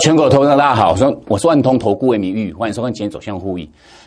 全国投资者大家好，我说我是万通投顾魏明玉，欢迎收看《今天走向呼吁》。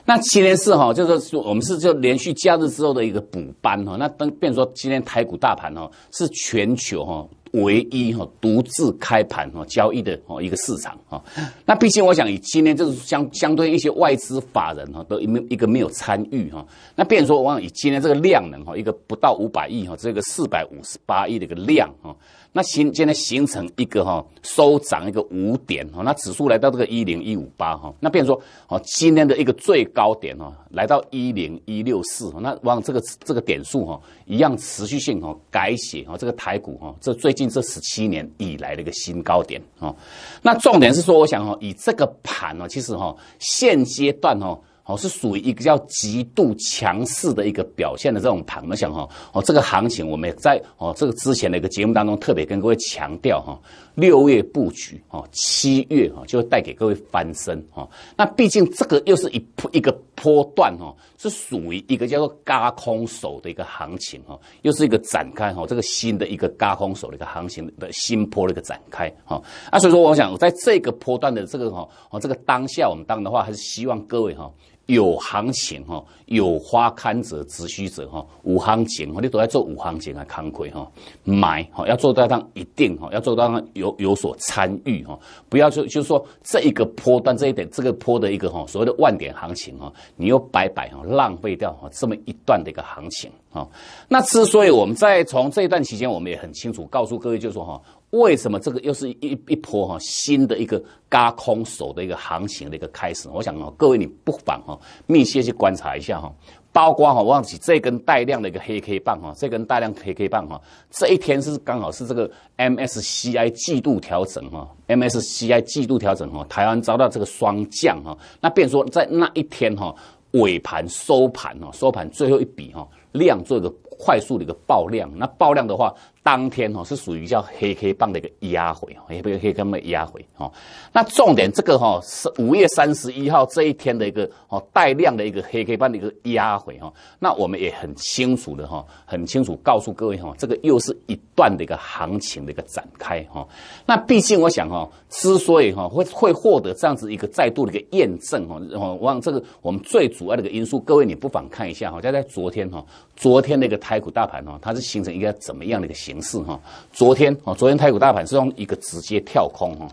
那今天是哈，就是说我们是就连续假日之后的一个补班哈。那当变说今天台股大盘哈，是全球哈唯一哈独自开盘哈交易的哦一个市场哈。那毕竟我想以今天就是相相对一些外资法人哈都一没一个没有参与哈。那变说我想以今天这个量能哈，一个不到五百亿哈，这个四百五十八亿的一个量哈。那形今天形成一个哈收涨一个五点哈，那指数来到这个一零一五八哈，那变成说哦今天的一个最高点哦，来到一零一六四，那往这个这个点数哈一样持续性哦改写哦，这个台股哈这最近这十七年以来的一个新高点哦，那重点是说我想哦以这个盘哦其实哈现阶段哦。哦，是属于一个叫极度强势的一个表现的这种盘，我们想哈，哦，这个行情我们在哦这个之前的一个节目当中特别跟各位强调哈，六月布局哈，七月哈就会带给各位翻身哈。那毕竟这个又是一坡一个波段哈，是属于一个叫做高空手的一个行情哈，又是一个展开哈，这个新的一个高空手的一个行情的新坡的一个展开哈。那所以说，我想在这个波段的这个哈，哦，这个当下我们当然的话还是希望各位哈。有行情哈，有花堪折直须折哈，五行情哈，你都在做五行情啊看亏哈，买哈要做到当一定哈，要做到当有有所参与哈，不要说就是说这一个波段这一点这个波的一个哈所谓的万点行情哈，你又白白浪费掉哈这么一段的一个行情哈。那之所以我们在从这一段期间，我们也很清楚告诉各位就是说哈。为什么这个又是一一波哈新的一个轧空手的一个行情的一个开始？我想啊，各位你不妨哈密切去观察一下哈，包括哈忘记这根带量的一个黑 K 棒哈，这根带量黑 K 棒哈，这一天是刚好是这个 MSCI 季度调整哈，MSCI 季度调整哈，台湾遭到这个双降哈，那变说在那一天哈尾盘收盘哈收盘最后一笔哈。量做一个快速的一个爆量，那爆量的话，当天哈是属于叫黑黑棒的一个压回，黑黑黑可以压回哈。那重点这个哈是五月三十一号这一天的一个哦带量的一个黑黑棒的一个压回哈。那我们也很清楚的哈，很清楚告诉各位哈，这个又是一段的一个行情的一个展开哈。那毕竟我想哈，之所以哈会会获得这样子一个再度的一个验证哈，我望这个我们最主要的一个因素，各位你不妨看一下哈，在在昨天哈。昨天那个台股大盘哦，它是形成一个怎么样的一个形式哈？昨天哦，昨天台股大盘是用一个直接跳空哈。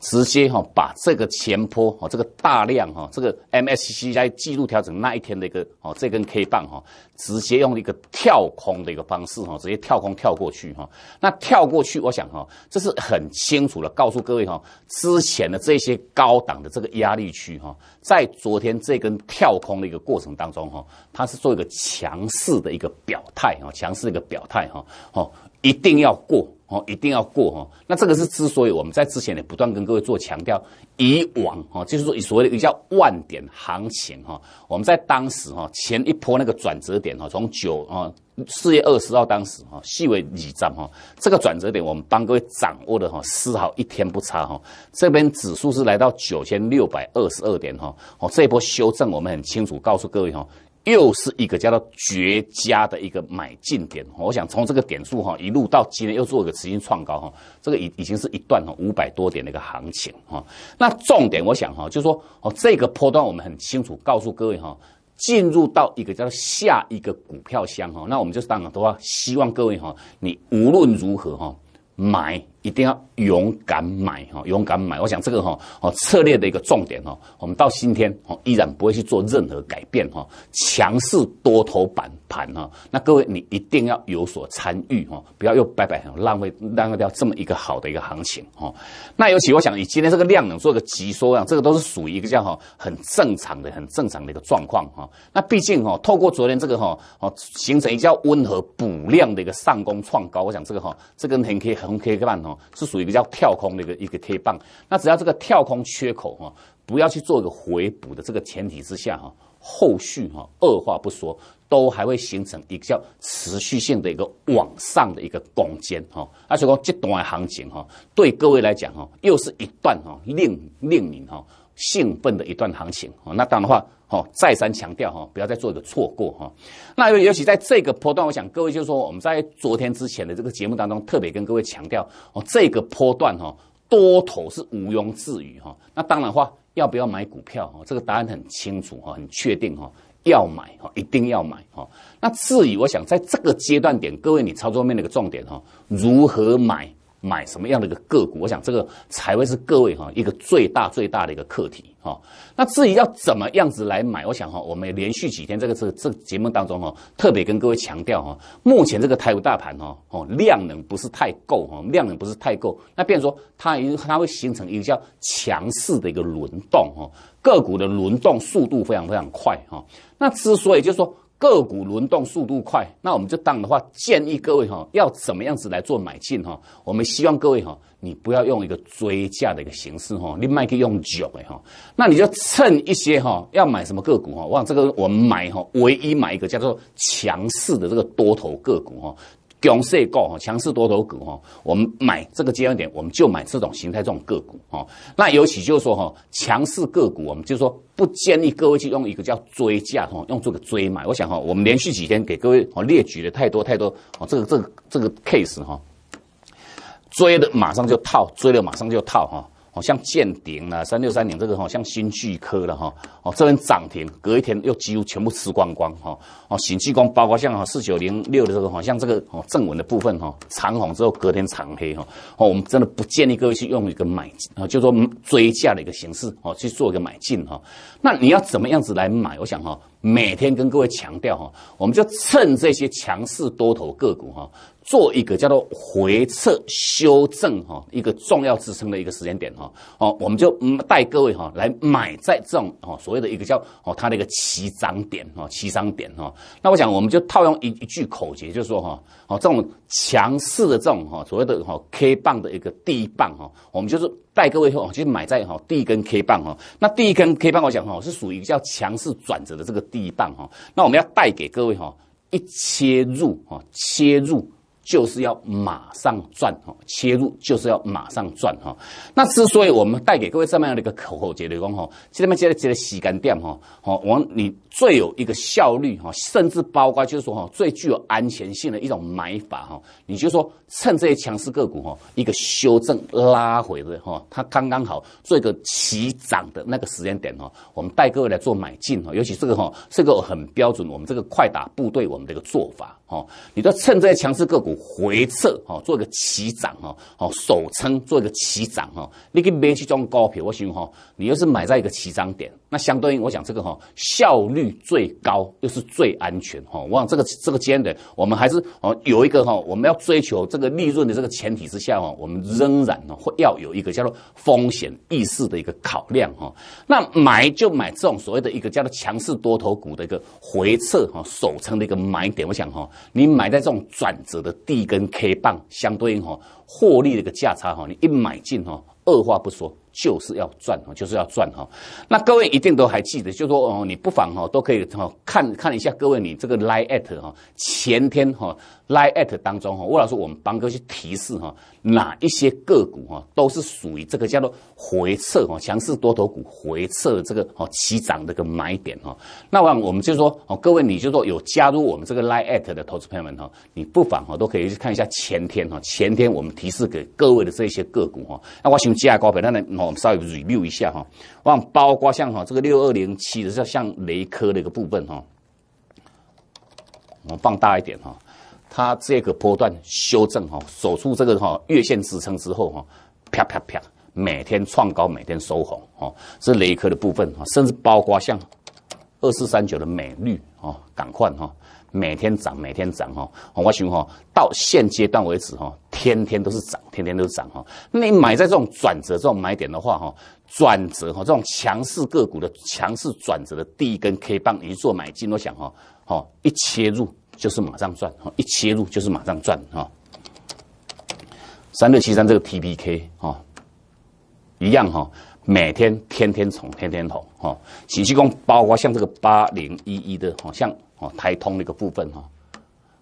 直接哈把这个前坡哦，这个大量哈，这个 MSCC 在记录调整那一天的一个哦，这根 K 棒哈，直接用一个跳空的一个方式哈，直接跳空跳过去哈。那跳过去，我想哈，这是很清楚的告诉各位哈，之前的这些高档的这个压力区哈，在昨天这根跳空的一个过程当中哈，它是做一个强势的一个表态哈，强势的一个表态哈，哦。一定要过哦，一定要过哈。那这个是之所以我们在之前也不断跟各位做强调，以往哈，就是说所谓的一个叫万点行情哈。我们在当时哈前一波那个转折点哈，从九啊四月二十号当时哈细微起涨哈，这个转折点我们帮各位掌握的哈，丝毫一天不差哈。这边指数是来到九千六百二十二点哈，哦这一波修正我们很清楚告诉各位哈。又是一个叫做绝佳的一个买进点，我想从这个点数哈一路到今天又做一个持续创高哈，这个已已经是一段哈五百多点的一个行情哈。那重点我想哈，就说哦这个波段我们很清楚，告诉各位哈，进入到一个叫做下一个股票箱哈，那我们就是当然的话，希望各位哈，你无论如何哈买。一定要勇敢买哈，勇敢买！我想这个哈，哦策略的一个重点哈，我们到今天哦依然不会去做任何改变哈，强势多头板盘哈，那各位你一定要有所参与哈，不要又白白浪费浪费掉这么一个好的一个行情哈。那尤其我想以今天这个量能做个急缩量，这个都是属于一个叫哈很正常的、很正常的一个状况哈。那毕竟哈，透过昨天这个哈哦形成一较温和补量的一个上攻创高，我想这个哈，这个很可以、很可以看哦。是属于一个叫跳空的一个一个 K 棒，那只要这个跳空缺口哈，不要去做一个回补的这个前提之下哈，后续哈二话不说都还会形成一个叫持续性的一个往上的一个攻坚哈，而且说这段行情哈，对各位来讲哈，又是一段哈令令你哈。兴奋的一段行情啊，那当然的话，哦，再三强调哈，不要再做一个错过哈。那尤其在这个波段，我想各位就是说，我们在昨天之前的这个节目当中，特别跟各位强调哦，这个波段哈，多头是毋庸置疑哈。那当然的话，要不要买股票哈？这个答案很清楚哈，很确定哈，要买哈，一定要买哈。那至于我想，在这个阶段点，各位你操作面的一个重点哈，如何买？买什么样的一个个股，我想这个才会是各位哈一个最大最大的一个课题哈。那至于要怎么样子来买，我想哈，我们连续几天这个这这节目当中哈，特别跟各位强调哈，目前这个台股大盘哈，哦量能不是太够哈，量能不是太够，那变说它一它会形成一个叫强势的一个轮动哈，个股的轮动速度非常非常快哈。那之所以就说。个股轮动速度快，那我们就当的话，建议各位哈，要怎么样子来做买进哈？我们希望各位哈，你不要用一个追价的一个形式哈，你买可以用久的哈，那你就趁一些哈，要买什么个股哈？我这个我买哈，唯一买一个叫做强势的这个多头个股哈。强势股哈，强势多头股哈，我们买这个阶段点，我们就买这种形态这种个股哈。那尤其就是说哈，强势个股，我们就是说不建议各位去用一个叫追价哈，用这个追买。我想哈，我们连续几天给各位我列举了太多太多哦，这个这个这个 case 哈，追的马上就套，追了马上就套哈。哦，像建鼎啦、三六三零这个，哈，像新巨科了，哈，哦，这边涨停，隔一天又几乎全部吃光光，哈，哦，新巨光，包括像哈四九零六的这个，好像这个哦正文的部分，哈，长红之后隔天长黑，哈，哦，我们真的不建议各位去用一个买，啊，就说追价的一个形式，哦，去做一个买进，哈，那你要怎么样子来买？我想，哈，每天跟各位强调，哈，我们就趁这些强势多头个股，哈。做一个叫做回撤修正哈，一个重要支撑的一个时间点哈，哦，我们就带各位哈来买在这种哈所谓的一个叫哦它的一个起涨点哈，起涨点哈。那我想我们就套用一一句口诀，就是说哈，哦这种强势的这种哈所谓的哈 K 棒的一个第一棒哈，我们就是带各位哈去买在哈第一根 K 棒哈。那第一根 K 棒我想哈是属于叫强势转折的这个第一棒哈。那我们要带给各位哈一切入哈，切入。就是要马上赚哈，切入就是要马上赚哈。那之所以我们带给各位这么样的一个口口觉得说哈，这边接着接着洗干净哈，好，我你最有一个效率哈，甚至包括就是说哈，最具有安全性的一种买法哈，你就说趁这些强势个股哈，一个修正拉回的哈，它刚刚好做一个起涨的那个时间点哈，我们带各位来做买进哈，尤其这个哈，这个很标准我们这个快打部队我们的一个做法哈，你都趁这些强势个股。回撤哈，做一个起涨哈，哦，手撑做一个起涨哈，你去买这种股票，我想哈，你要是买在一个起涨点。那相对应，我讲这个哈效率最高，又是最安全哈。我想这个这个阶的，我们还是哦有一个哈，我们要追求这个利润的这个前提之下哦，我们仍然呢会要有一个叫做风险意识的一个考量哈。那买就买这种所谓的一个叫做强势多头股的一个回撤哈，守成的一个买点。我想哈，你买在这种转折的第一根 K 棒相对应哈，获利的一个价差哈，你一买进哈，二话不说。就是要赚哦，就是要赚哈。那各位一定都还记得，就说哦，你不妨哈都可以哦看看一下，各位你这个来 at 哈前天哈。li e at 当中哈，魏老师，我们帮各位去提示哈，哪一些个股哈，都是属于这个叫做回撤哈，强势多头股回撤的这个哦，起涨的个买点哈。那我们就说哦，各位你就说有加入我们这个 li e at 的投资朋友们哈，你不妨哈都可以去看一下前天哈，前天我们提示给各位的这些个股哈。那我先加高标，那我们稍微 review 一下哈。往包括像哈，这个六二零七的是像雷科的一个部分哈，我们放大一点哈。它这个波段修正哈，走出这个哈月线支撑之后哈，啪啪啪，每天创高，每天收红哦，是雷克的部分哈，甚至包括像二四三九的美绿哦，赶快哈，每天涨，每天涨哈，我想哈，到现阶段为止哈，天天都是涨，天天都涨哈，那你买在这种转折这种买点的话哈，转折哈，这种强势个股的强势转折的第一根 K 棒，你做买进，我想哈，好一切入。就是马上赚哈，一切入就是马上赚哈。三六七三这个 TPK 哈，一样哈，每天天天冲，天天冲哈。喜息功包括像这个八零一一的，好像哦台通那个部分哈，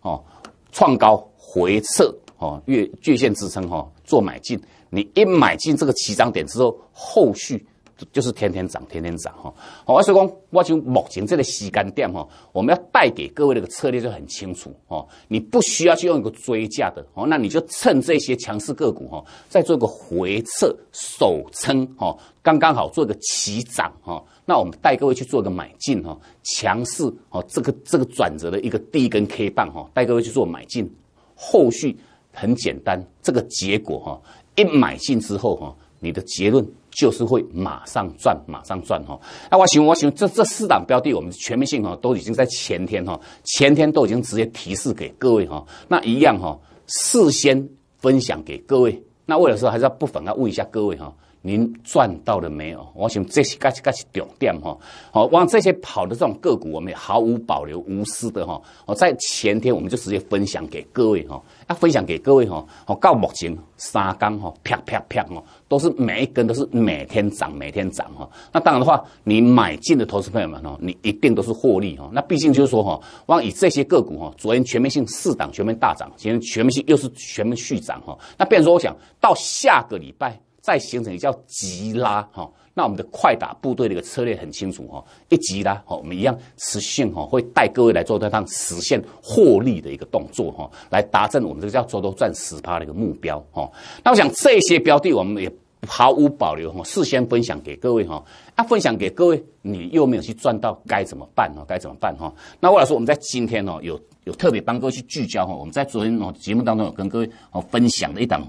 哦创高回撤哦月均线支撑哈，做买进。你一买进这个起涨点之后，后续。就是天天涨，天天涨哈。好，所以讲，我就目前这个时间点哈，我们要带给各位那个策略就很清楚哦。你不需要去用一个追价的哦，那你就趁这些强势个股哈，再做个回撤守撑哈，刚刚好做个起涨哈。那我们带各位去做个买进哈，强势哦，这个这个转折的一个第一根 K 棒哈，带各位去做买进，后续很简单，这个结果哈，一买进之后哈。你的结论就是会马上赚，马上赚哈。那我想，我想这这四档标的，我们全面性哈都已经在前天哈，前天都已经直接提示给各位哈。那一样哈，事先分享给各位。那为了说，还是要不妨要问一下各位哈。您赚到了没有？我想这是、这是、这是重点哈。好，往这些跑的这种个股，我们毫无保留、无私的哈。我在前天我们就直接分享给各位哈，要分享给各位哈。好，到目前三根哈，啪啪啪哦，都是每一根都是每天涨、每天涨哈。那当然的话，你买进的投资朋友们哦，你一定都是获利哦。那毕竟就是说哈，往以这些个股哈，昨天全面性四档全面大涨，今天全面性又是全面续涨哈。那变说，我想到下个礼拜。再形成一个叫急拉哈，那我们的快打部队的一个策略很清楚哈，一急拉哈，我们一样实现哈，会带各位来做一趟实现获利的一个动作哈，来达成我们这个叫周周赚十趴的一个目标哈。那我想这些标的我们也毫无保留哈，事先分享给各位哈，啊，分享给各位你又没有去赚到该怎么办呢？该怎么办哈？那我来说我们在今天哦有有特别帮各位去聚焦哈，我们在昨天哦节目当中有跟各位哦分享的一档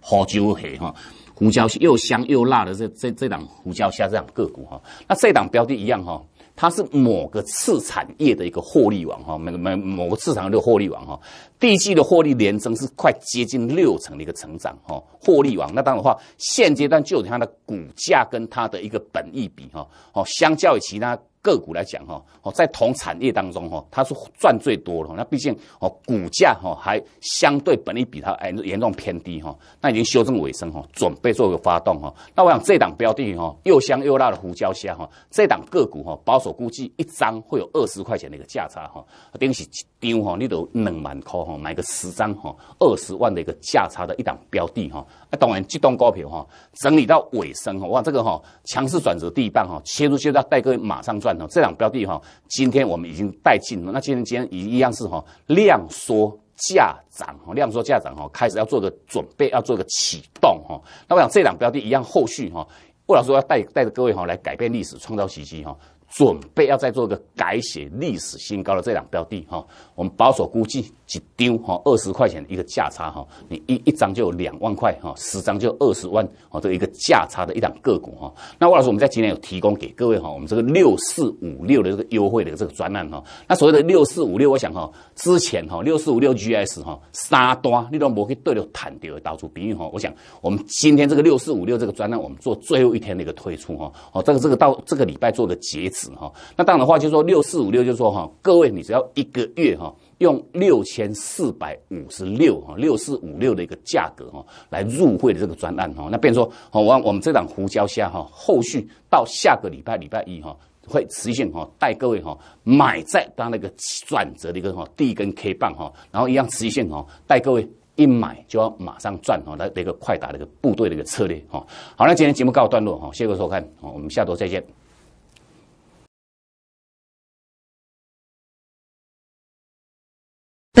喝酒黑哈。胡椒又香又辣的这这这档胡椒虾这档个股哈，那这档标的一样哈，它是某个次产业的一个获利王哈，某个某个市场的获利王哈，第一季的获利连增是快接近六成的一个成长哈，获利王那当然的话，现阶段就它的股价跟它的一个本益比哈，哦，相较于其他。个股来讲哈，哦，在同产业当中哈，它是赚最多的。那毕竟哦，股价哈还相对本利比它哎严重偏低哈，那已经修正尾声哈，准备做一个发动哈。那我想这档标的哈，又香又辣的胡椒虾哈，这档个股哈，保守估计一张会有二十块钱的一个价差哈，等于是一张哈，你都两万块哈，买个十张哈，二十万的一个价差的一档标的哈，那当然激动高票哈，整理到尾声哈，哇，这个哈强势转折第一棒哈，切入切入，大哥马上赚。这两标的哈，今天我们已经带进了。那今天今天一一样是哈，量缩价涨，哈，量缩价涨哈，开始要做个准备，要做个启动哈。那我想这两标的一样，后续哈，魏老师要带带着各位哈，来改变历史，创造奇迹哈。准备要再做个改写历史新高的这两标的哈，我们保守估计一丢哈，二十块钱一个价差哈，你一一张就有两万块哈，十张就二十万哦，这一个价差的一档个股哈。那魏老师，我们在今天有提供给各位哈，我们这个六四五六的这个优惠的这个专案哈。那所谓的六四五六，我想哈，之前哈，六四五六 GS 哈，三单你都没去对了谈掉，到处比喻哈。我想我们今天这个六四五六这个专案，我们做最后一天的一个推出哈，哦，这个这个到这个礼拜做的截止。哈，那这样的话就是说六四五六，就是说哈，各位你只要一个月哈，用六千四百五十六哈，六四五六的一个价格哈，来入会的这个专案哈，那变成说，我我们这档胡椒虾哈，后续到下个礼拜礼拜一哈，会持续哈，带各位哈买在它那个转折的一个哈第一根 K 棒哈，然后一样持续性哈，带各位一买就要马上赚哈，来一个快打的一个部队的一个策略哈，好，那今天节目告一段落哈，谢谢各位收看，我们下周再见。